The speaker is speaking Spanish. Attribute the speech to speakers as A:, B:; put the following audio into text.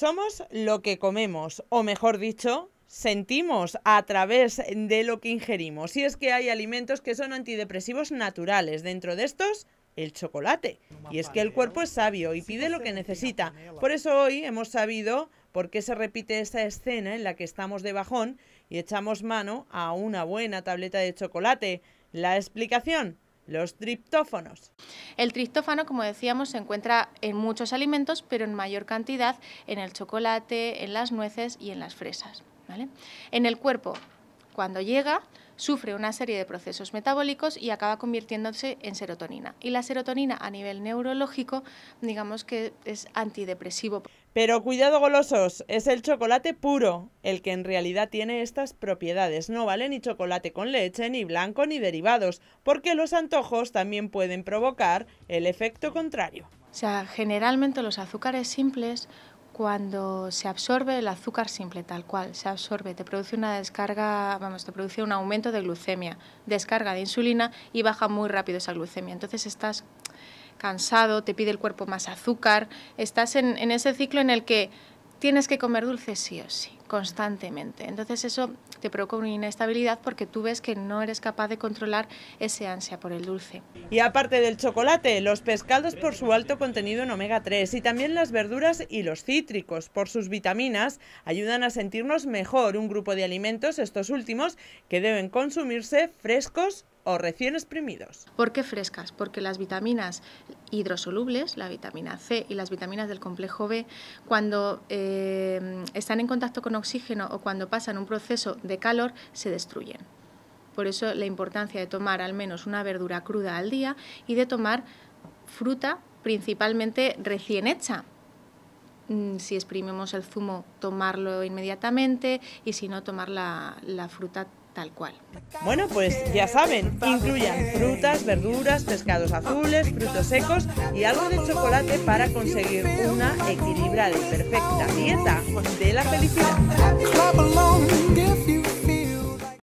A: Somos lo que comemos, o mejor dicho, sentimos a través de lo que ingerimos. Y es que hay alimentos que son antidepresivos naturales. Dentro de estos, el chocolate. Y es que el cuerpo es sabio y pide lo que necesita. Por eso hoy hemos sabido por qué se repite esa escena en la que estamos de bajón y echamos mano a una buena tableta de chocolate. La explicación, los triptófanos.
B: El triptófano, como decíamos, se encuentra en muchos alimentos, pero en mayor cantidad en el chocolate, en las nueces y en las fresas. En el cuerpo, cuando llega, sufre una serie de procesos metabólicos y acaba convirtiéndose en serotonina. Y la serotonina a nivel neurológico, digamos que es antidepresivo.
A: Pero cuidado golosos, es el chocolate puro el que en realidad tiene estas propiedades. No vale ni chocolate con leche, ni blanco, ni derivados, porque los antojos también pueden provocar el efecto contrario.
B: O sea, generalmente los azúcares simples, cuando se absorbe el azúcar simple tal cual, se absorbe, te produce una descarga, vamos, te produce un aumento de glucemia, descarga de insulina y baja muy rápido esa glucemia. Entonces estás cansado, te pide el cuerpo más azúcar, estás en, ese ciclo en el que tienes que comer dulce sí o sí constantemente. Entonces eso te provoca una inestabilidad porque tú ves que no eres capaz de controlar ese ansia por el dulce.
A: Y aparte del chocolate, los pescados por su alto contenido en omega 3 y también las verduras y los cítricos por sus vitaminas ayudan a sentirnos mejor un grupo de
B: alimentos, estos últimos, que deben consumirse frescos o recién exprimidos. ¿Por qué frescas? Porque las vitaminas hidrosolubles, la vitamina C y las vitaminas del complejo B, cuando eh, están en contacto con oxígeno o cuando pasan un proceso de calor se destruyen. Por eso la importancia de tomar al menos una verdura cruda al día y de tomar fruta principalmente recién hecha. Mm, si exprimimos el zumo, tomarlo inmediatamente y si no, tomar la, la fruta tal cual.
A: Bueno, pues ya saben, incluyan frutas, verduras, pescados azules, frutos secos y algo de chocolate para conseguir una equilibrada y perfecta dieta de la felicidad.